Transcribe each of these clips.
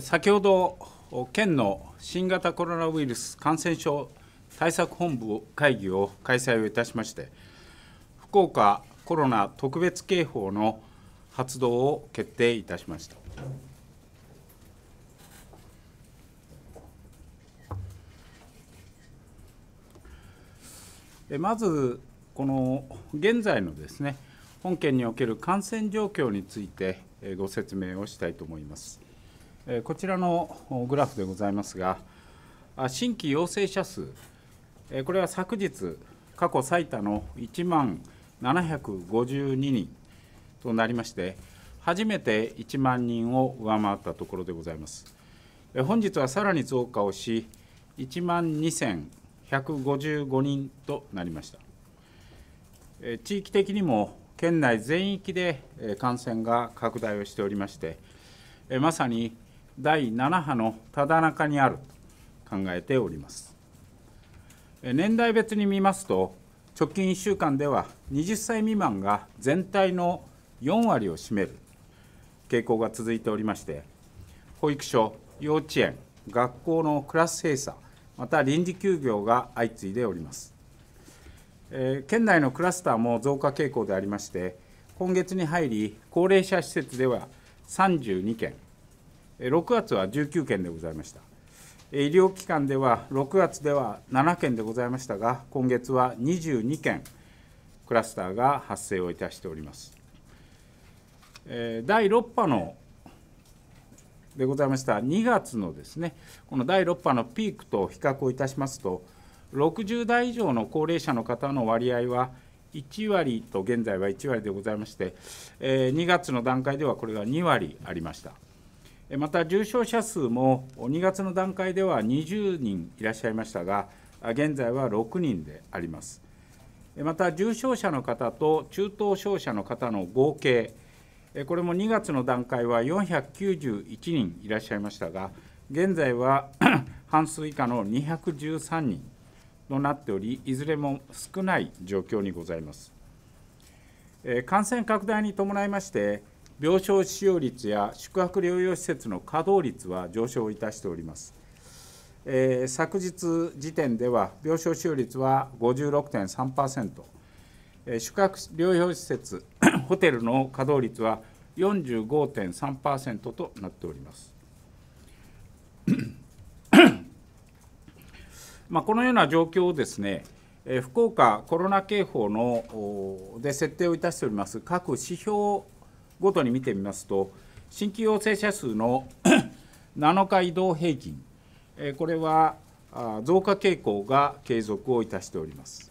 先ほど県の新型コロナウイルス感染症対策本部会議を開催をいたしまして福岡コロナ特別警報の発動を決定いたしましたまずこの現在のですね本県における感染状況についてご説明をしたいと思います。こちらのグラフでございますが、新規陽性者数、これは昨日、過去最多の1万752人となりまして、初めて1万人を上回ったところでございます。本日はさらに増加をし、1万2155人となりました。地域的にも県内全域で感染が拡大をしておりまして、まさに第7波のただ中にあると考えております年代別に見ますと直近1週間では20歳未満が全体の4割を占める傾向が続いておりまして保育所幼稚園学校のクラス閉鎖また臨時休業が相次いでおります県内のクラスターも増加傾向でありまして今月に入り高齢者施設では32件6月は19件でございました医療機関では6月では7件でございましたが今月は22件クラスターが発生をいたしております第6波のでございました2月のですねこの第6波のピークと比較をいたしますと60代以上の高齢者の方の割合は1割と現在は1割でございまして2月の段階ではこれが2割ありました。また重症者数も2月の段階では20人いらっしゃいましたが、現在は6人であります。また重症者の方と中等症者の方の合計、これも2月の段階は491人いらっしゃいましたが、現在は 半数以下の213人となっており、いずれも少ない状況にございます。感染拡大に伴いまして、病床使用率や宿泊療養施設の稼働率は上昇いたしております。えー、昨日時点では病床使用率は56.3%、えー、宿泊療養施設、ホテルの稼働率は45.3%となっております。まあ、このような状況をですね、え福岡コロナ警報ので設定をいたしております各指標ごとに見てみますと、新規陽性者数の7 日移動平均、これは増加傾向が継続をいたしております。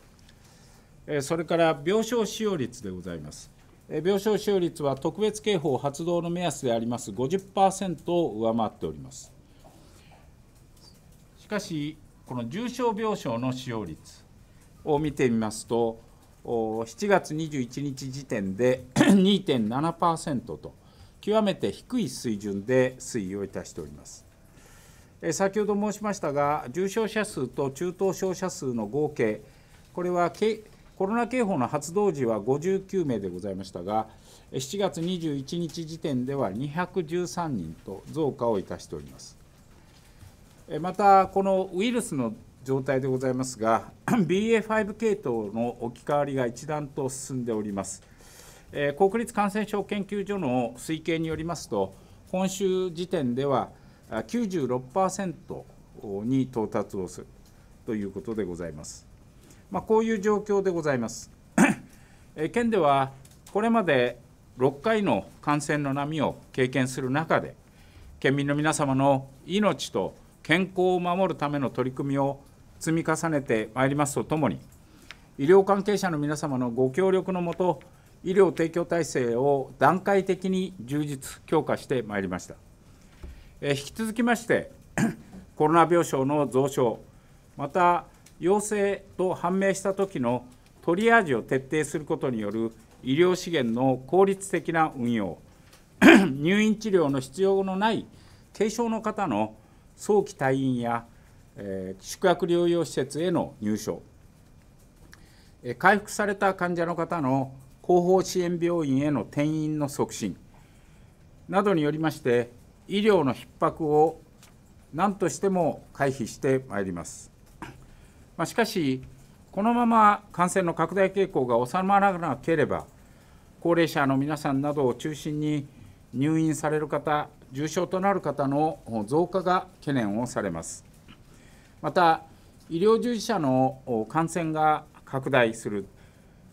それから病床使用率でございます。病床使用率は特別警報発動の目安であります50%を上回っております。しかし、この重症病床の使用率を見てみますと、7月21日時点で2.7% と極めて低い水準で推移をいたしております。先ほど申しましたが重症者数と中等症者数の合計これはコロナ警報の発動時は59名でございましたが7月21日時点では213人と増加をいたしておりますまたこのウイルスの状態でございますが BA.5 系統の置き換わりが一段と進んでおります、えー、国立感染症研究所の推計によりますと今週時点では96%に到達をするということでございます、まあ、こういう状況でございます 県ではこれまで6回の感染の波を経験する中で県民の皆様の命と健康を守るための取り組みを積み重ねてまいりますとともに、医療関係者の皆様のご協力のもと、医療提供体制を段階的に充実、強化してまいりました。え引き続きまして、コロナ病床の増床、また陽性と判明した時のトリアージを徹底することによる医療資源の効率的な運用、入院治療の必要のない軽症の方の早期退院やえ宿泊療養施設への入所、え回復された患者の方の後方支援病院への転院の促進などによりまして医療の逼迫を何としても回避してまいります。ましかし、このまま感染の拡大傾向が収まらなければ、高齢者の皆さんなどを中心に入院される方、重症となる方の増加が懸念をされます。また医療従事者の感染が拡大する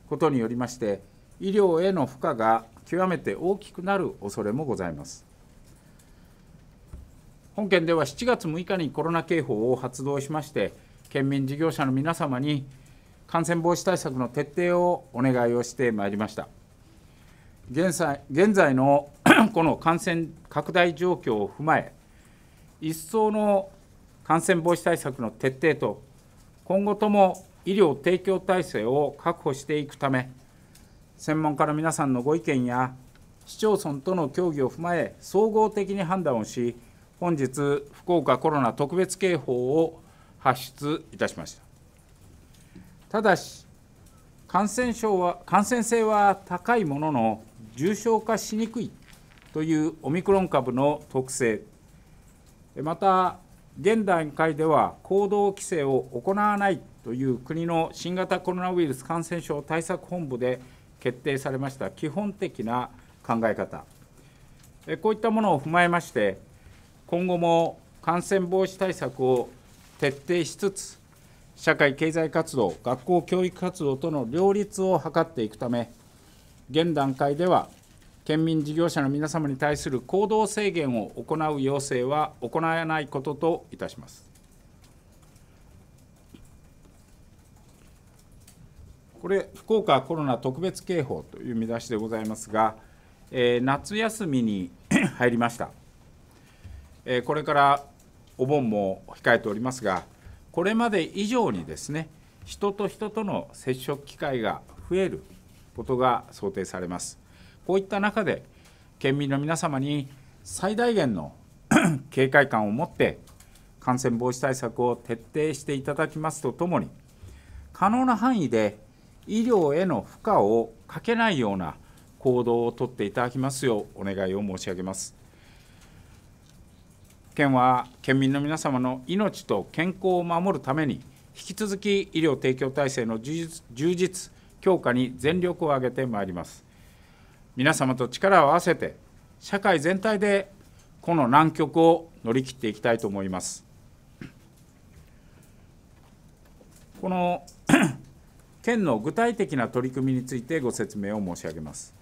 ことによりまして医療への負荷が極めて大きくなる恐れもございます本県では7月6日にコロナ警報を発動しまして県民事業者の皆様に感染防止対策の徹底をお願いをしてまいりました現在現在のこの感染拡大状況を踏まえ一層の感染防止対策の徹底と、今後とも医療提供体制を確保していくため、専門家の皆さんのご意見や、市町村との協議を踏まえ、総合的に判断をし、本日、福岡コロナ特別警報を発出いたしました。ただし、感染症は感染性は高いものの、重症化しにくいというオミクロン株の特性、また、現段階では行動規制を行わないという国の新型コロナウイルス感染症対策本部で決定されました基本的な考え方こういったものを踏まえまして今後も感染防止対策を徹底しつつ社会経済活動学校教育活動との両立を図っていくため現段階では県民事業者の皆様に対する行動制限を行う要請は行えないことといたします。これ、福岡コロナ特別警報という見出しでございますが、えー、夏休みに 入りました。えー、これからお盆も控えておりますが、これまで以上にですね、人と人との接触機会が増えることが想定されます。こういった中で県民の皆様に最大限の 警戒感を持って感染防止対策を徹底していただきますとともに可能な範囲で医療への負荷をかけないような行動をとっていただきますようお願いを申し上げます。県は県民の皆様の命と健康を守るために引き続き医療提供体制の充実強化に全力を挙げてまいります。皆様と力を合わせて社会全体でこの難局を乗り切っていきたいと思います。この 県の具体的な取り組みについてご説明を申し上げます。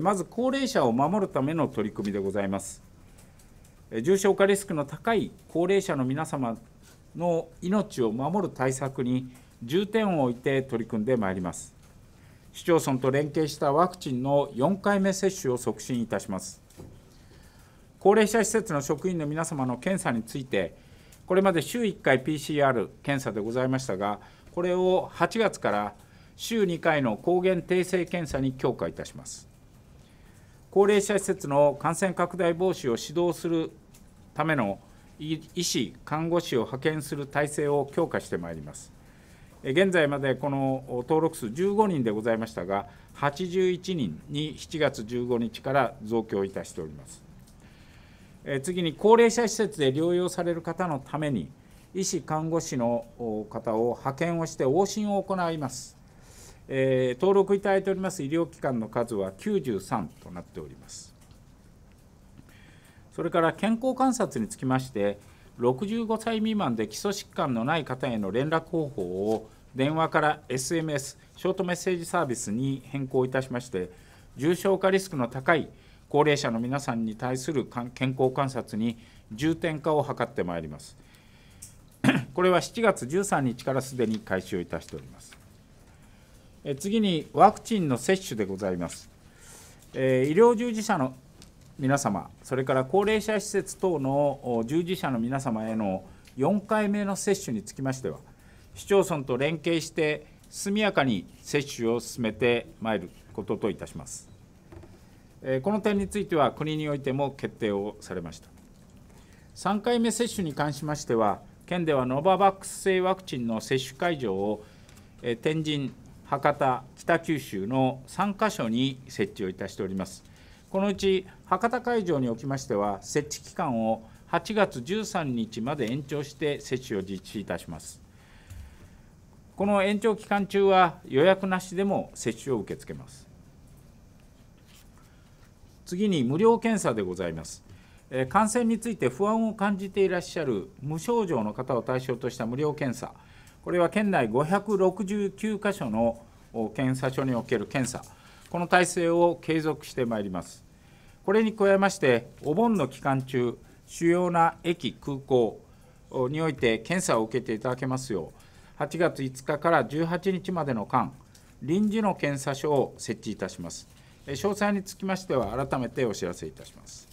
まず高齢者を守るための取り組みでございます。重症化リスクの高い高齢者の皆様の命を守る対策に重点を置いて取り組んでまいります。市町村と連携したワクチンの4回目接種を促進いたします。高齢者施設の職員の皆様の検査について、これまで週1回 PCR 検査でございましたが、これを8月から週2回の抗原定性検査に強化いたします。高齢者施設の感染拡大防止を指導するための医師、看護師を派遣する体制を強化してまいります。現在までこの登録数15人でございましたが、81人に7月15日から増強いたしております。次に高齢者施設で療養される方のために、医師・看護師の方を派遣をして往診を行います。え登録いただいております医療機関の数は93となっております。それから健康観察につきまして、65歳未満で基礎疾患のない方への連絡方法を電話から SMS ショートメッセージサービスに変更いたしまして重症化リスクの高い高齢者の皆さんに対する健康観察に重点化を図ってまいります。これは7月13日からすでに開始をいたしております。次にワクチンの接種でございます。医療従事者の皆様それから高齢者施設等の従事者の皆様への4回目の接種につきましては市町村と連携して速やかに接種を進めてまいることといたしますこの点については国においても決定をされました3回目接種に関しましては県ではノババックス製ワクチンの接種会場を天神博多北九州の3カ所に設置をいたしておりますこのうち博多会場におきましては、設置期間を8月13日まで延長して接種を実施いたします。この延長期間中は予約なしでも接種を受け付けます。次に無料検査でございます。感染について不安を感じていらっしゃる無症状の方を対象とした無料検査、これは県内569箇所の検査所における検査、この体制を継続してまいります。これに加えまして、お盆の期間中、主要な駅、空港において検査を受けていただけますよう、8月5日から18日までの間、臨時の検査所を設置いたします。詳細につきましては、改めてお知らせいたします。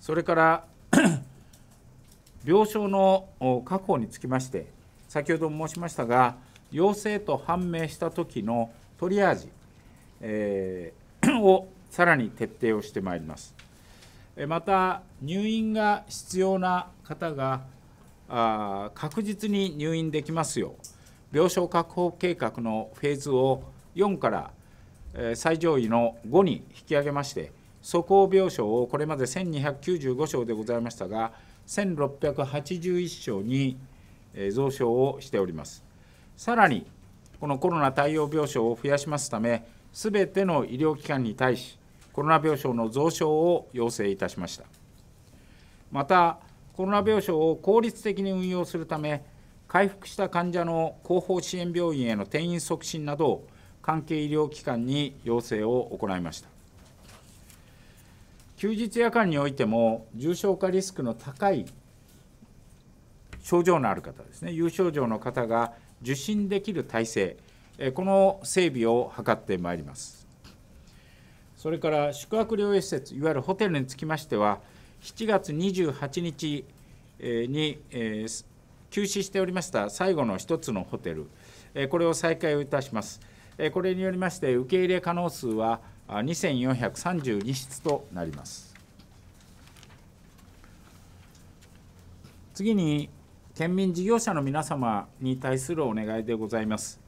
それから 病床の確保につきまして、先ほど申しましたが、陽性と判明した時のトリアージ、え をさらに徹底をしてまいります。また、入院が必要な方があ確実に入院できますよう、病床確保計画のフェーズを4から最上位の5に引き上げまして、即応病床をこれまで1295床でございましたが、1681床に増床をしております。さらに、このコロナ対応病床を増やしますため、すべての医療機関に対し、コロナ病床の増床を要請いたしました。また、コロナ病床を効率的に運用するため、回復した患者の後方支援病院への転院促進など、関係医療機関に要請を行いました。休日夜間においても、重症化リスクの高い症状のある方ですね、有症状の方が受診できる体制、この整備を図ってまいります。それから宿泊療養施設、いわゆるホテルにつきましては、7月28日に休止しておりました最後の1つのホテル、これを再開をいたします。これによりまして、受け入れ可能数は2432室となります。次に、県民事業者の皆様に対するお願いでございます。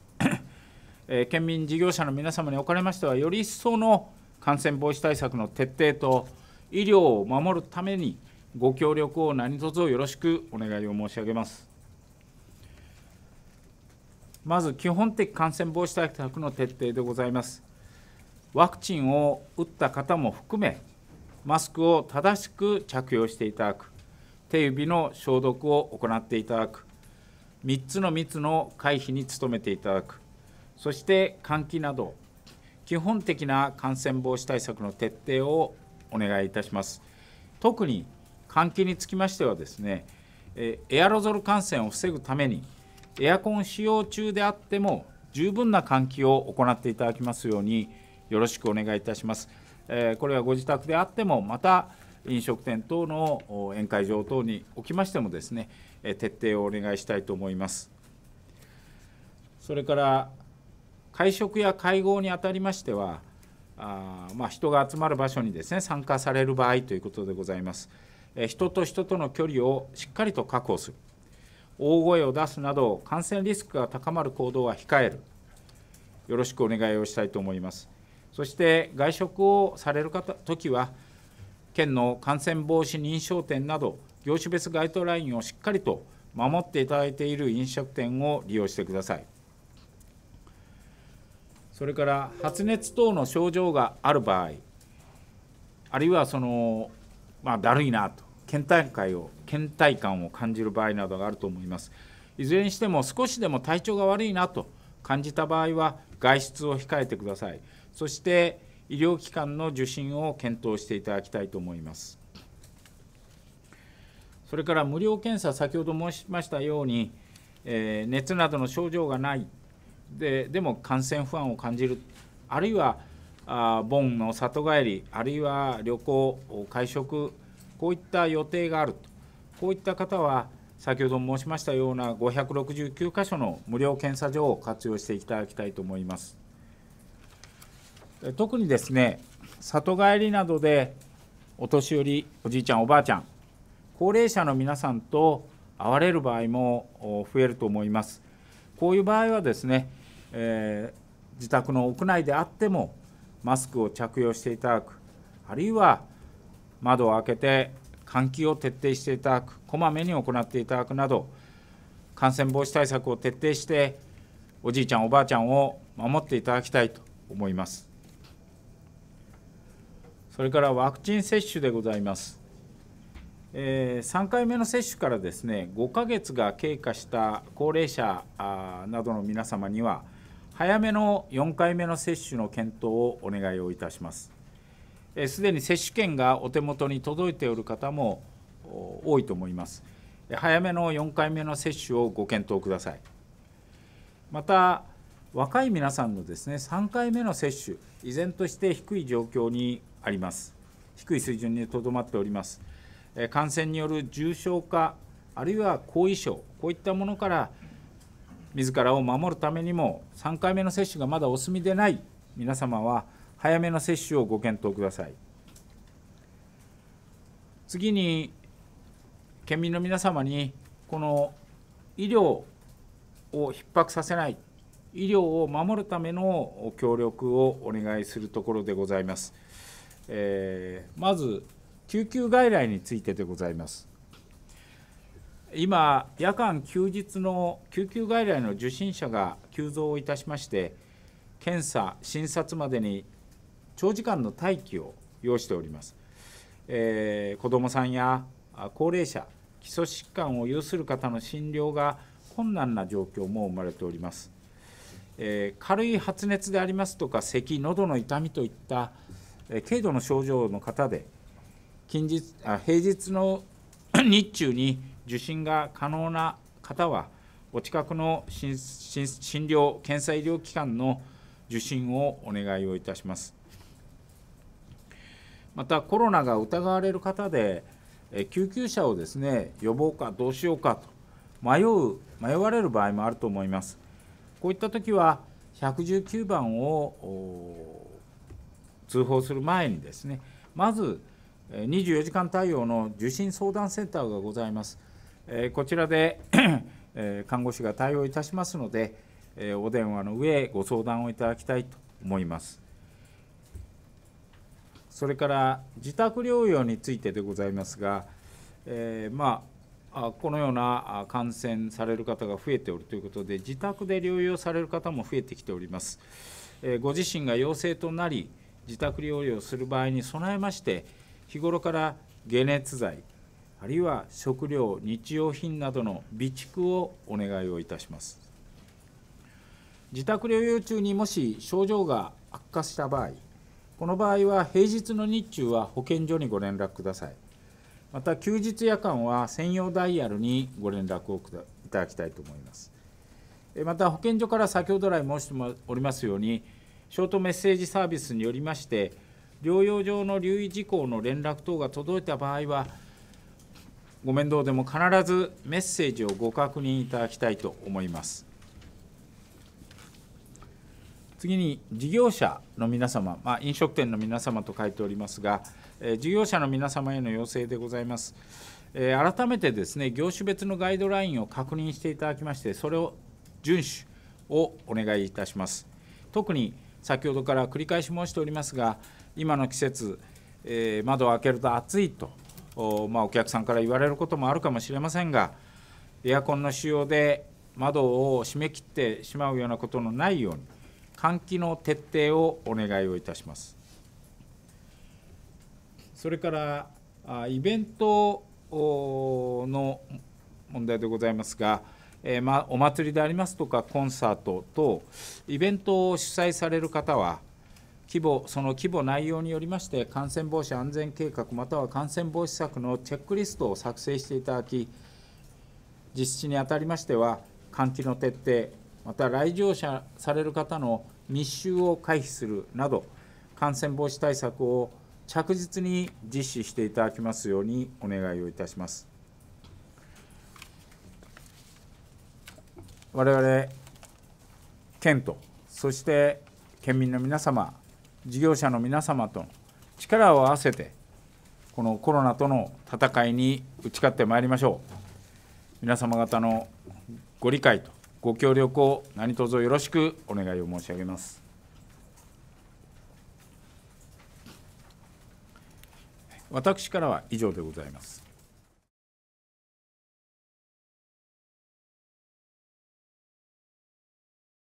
えー、県民事業者の皆様におかれましてはより一層の感染防止対策の徹底と医療を守るためにご協力を何卒よろしくお願いを申し上げます。まず基本的感染防止対策の徹底でございます。ワクチンを打った方も含め、マスクを正しく着用していただく、手指の消毒を行っていただく、3つの密の回避に努めていただく、そして換気など基本的な感染防止対策の徹底をお願いいたします。特に換気につきましてはですねエアロゾル感染を防ぐためにエアコン使用中であっても十分な換気を行っていただきますようによろしくお願いいたします。これはご自宅であってもまた飲食店等の宴会場等におきましてもですね徹底をお願いしたいと思います。それから会食や会合にあたりましてはあ、まあ、人が集まる場所にですね参加される場合ということでございます、え人と人との距離をしっかりと確保する大声を出すなど感染リスクが高まる行動は控えるよろしくお願いをしたいと思いますそして外食をされる方時は県の感染防止認証店など業種別ガイドラインをしっかりと守っていただいている飲食店を利用してください。それから発熱等の症状がある場合あるいはその、まあ、だるいなと倦怠感を倦怠感を感じる場合などがあると思いますいずれにしても少しでも体調が悪いなと感じた場合は外出を控えてくださいそして医療機関の受診を検討していただきたいと思いますそれから無料検査先ほど申しましたように、えー、熱などの症状がないででも感染不安を感じるあるいはあ盆の里帰りあるいは旅行会食こういった予定があるとこういった方は先ほど申しましたような569箇所の無料検査所を活用していただきたいと思います。特にですね里帰りなどでお年寄りおじいちゃんおばあちゃん高齢者の皆さんと会われる場合も増えると思いますこういう場合はですねえー、自宅の屋内であってもマスクを着用していただくあるいは窓を開けて換気を徹底していただくこまめに行っていただくなど感染防止対策を徹底しておじいちゃんおばあちゃんを守っていただきたいと思いますそれからワクチン接種でございますえー、3回目の接種からですね5ヶ月が経過した高齢者などの皆様には早めの4回目の接種の検討をお願いをいたします。すでに接種券がお手元に届いておる方も多いと思います。早めの4回目の接種をご検討ください。また、若い皆さんのですね3回目の接種、依然として低い状況にあります。低い水準にとどまっております。感染による重症化、あるいは後遺症、こういったものから自らを守るためにも3回目の接種がまだお済みでない皆様は早めの接種をご検討ください次に県民の皆様にこの医療を逼迫させない医療を守るための協力をお願いするところでございます、えー、まず救急外来についてでございます今、夜間、休日の救急外来の受診者が急増いたしまして、検査、診察までに長時間の待機を要しております。えー、子どもさんや高齢者、基礎疾患を有する方の診療が困難な状況も生まれております。えー、軽い発熱でありますとか、咳喉の痛みといった、えー、軽度の症状の方で、近日あ平日の 日中に受診が可能な方は、お近くの診療、検査医療機関の受診をお願いをいたします。また、コロナが疑われる方で、救急車をですね予防かどうしようかと迷う迷われる場合もあると思います。こういった時は119番を通報する前にですねまず24時間対応の受診相談センターがございます。えこちらで え看護師が対応いたしますので、えお電話の上ご相談をいただきたいと思います。それから自宅療養についてでございますが、えー、まあ、このような感染される方が増えておるということで、自宅で療養される方も増えてきております。えー、ご自身が陽性となり、自宅療養する場合に備えまして、日頃から解熱剤、あるいは食料日用品などの備蓄をお願いをいたします自宅療養中にもし症状が悪化した場合この場合は平日の日中は保健所にご連絡くださいまた休日夜間は専用ダイヤルにご連絡をいただきたいと思いますまた保健所から先ほど来申しておりますようにショートメッセージサービスによりまして療養上の留意事項の連絡等が届いた場合はご面倒でも必ずメッセージをご確認いただきたいと思います。次に事業者の皆様、まあ、飲食店の皆様と書いておりますが、え事業者の皆様への要請でございます。え改めてですね、業種別のガイドラインを確認していただきまして、それを遵守をお願いいたします。特に先ほどから繰り返し申しておりますが、今の季節、え窓を開けると暑いとお,、まあ、お客さんから言われることもあるかもしれませんがエアコンの使用で窓を閉め切ってしまうようなことのないように換気の徹底をお願いをいたします。それからイベントの問題でございますが、えまお祭りでありますとかコンサート等イベントを主催される方は規模、その規模、内容によりまして、感染防止安全計画、または感染防止策のチェックリストを作成していただき、実施にあたりましては、換気の徹底、また来場者される方の密集を回避するなど、感染防止対策を着実に実施していただきますようにお願いをいたします。我々県とそして県民の皆様事業者の皆様と力を合わせて、このコロナとの戦いに打ち勝ってまいりましょう。皆様方のご理解とご協力を何卒よろしくお願いを申し上げます。私からは以上でございます。